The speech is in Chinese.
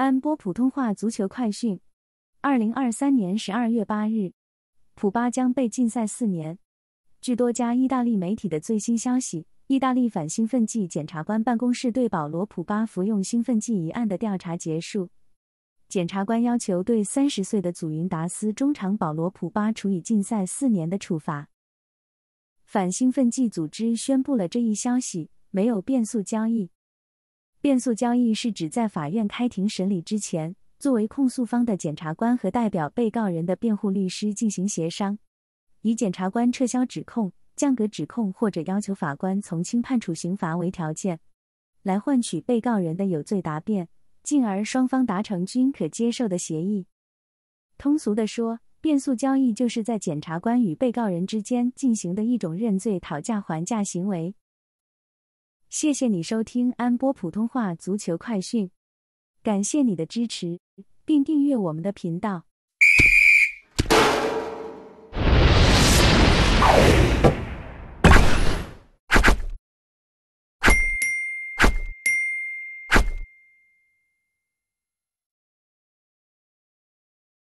安播普通话足球快讯：二零二三年十二月八日，普巴将被禁赛四年。据多家意大利媒体的最新消息，意大利反兴奋剂检察官办公室对保罗·普巴服用兴奋剂一案的调查结束，检察官要求对三十岁的祖云达斯中场保罗·普巴处以禁赛四年的处罚。反兴奋剂组织宣布了这一消息，没有变速交易。变诉交易是指在法院开庭审理之前，作为控诉方的检察官和代表被告人的辩护律师进行协商，以检察官撤销指控、降格指控或者要求法官从轻判处刑罚为条件，来换取被告人的有罪答辩，进而双方达成均可接受的协议。通俗地说，变诉交易就是在检察官与被告人之间进行的一种认罪讨价还价行为。谢谢你收听安波普通话足球快讯，感谢你的支持，并订阅我们的频道。